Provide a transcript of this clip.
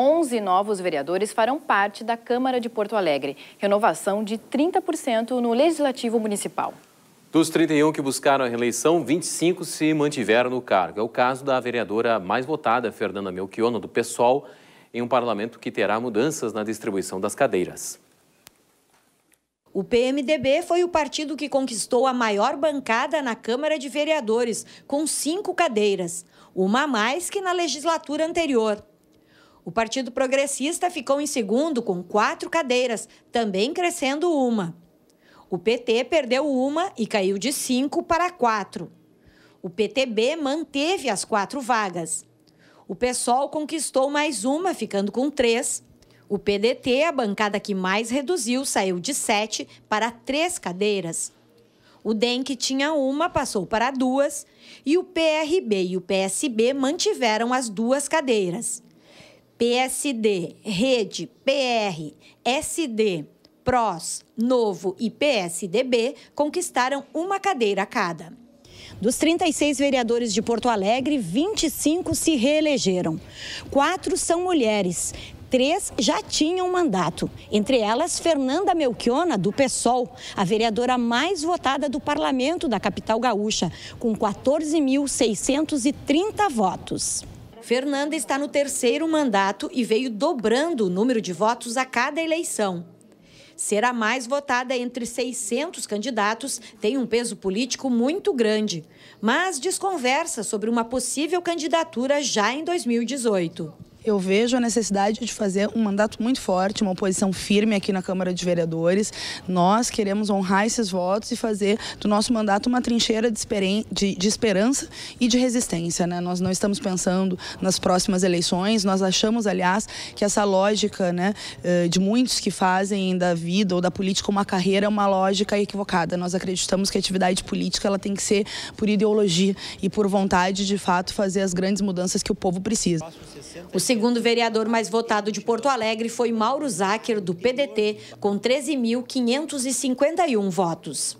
11 novos vereadores farão parte da Câmara de Porto Alegre. Renovação de 30% no Legislativo Municipal. Dos 31 que buscaram a reeleição, 25 se mantiveram no cargo. É o caso da vereadora mais votada, Fernanda Melchiono, do PSOL, em um parlamento que terá mudanças na distribuição das cadeiras. O PMDB foi o partido que conquistou a maior bancada na Câmara de Vereadores, com cinco cadeiras, uma a mais que na legislatura anterior. O Partido Progressista ficou em segundo com quatro cadeiras, também crescendo uma. O PT perdeu uma e caiu de cinco para quatro. O PTB manteve as quatro vagas. O PSOL conquistou mais uma, ficando com três. O PDT, a bancada que mais reduziu, saiu de sete para três cadeiras. O DEM, que tinha uma, passou para duas. E o PRB e o PSB mantiveram as duas cadeiras. PSD, Rede, PR, SD, PROS, Novo e PSDB conquistaram uma cadeira cada. Dos 36 vereadores de Porto Alegre, 25 se reelegeram. Quatro são mulheres. Três já tinham mandato, entre elas Fernanda Melchiona, do PSOL, a vereadora mais votada do parlamento da capital gaúcha, com 14.630 votos. Fernanda está no terceiro mandato e veio dobrando o número de votos a cada eleição. Ser a mais votada entre 600 candidatos tem um peso político muito grande, mas desconversa sobre uma possível candidatura já em 2018 eu vejo a necessidade de fazer um mandato muito forte, uma oposição firme aqui na Câmara de Vereadores. Nós queremos honrar esses votos e fazer do nosso mandato uma trincheira de, de, de esperança e de resistência. Né? Nós não estamos pensando nas próximas eleições, nós achamos, aliás, que essa lógica né, eh, de muitos que fazem da vida ou da política uma carreira é uma lógica equivocada. Nós acreditamos que a atividade política ela tem que ser por ideologia e por vontade de fato fazer as grandes mudanças que o povo precisa. O Segundo vereador mais votado de Porto Alegre foi Mauro Zacher, do PDT, com 13.551 votos.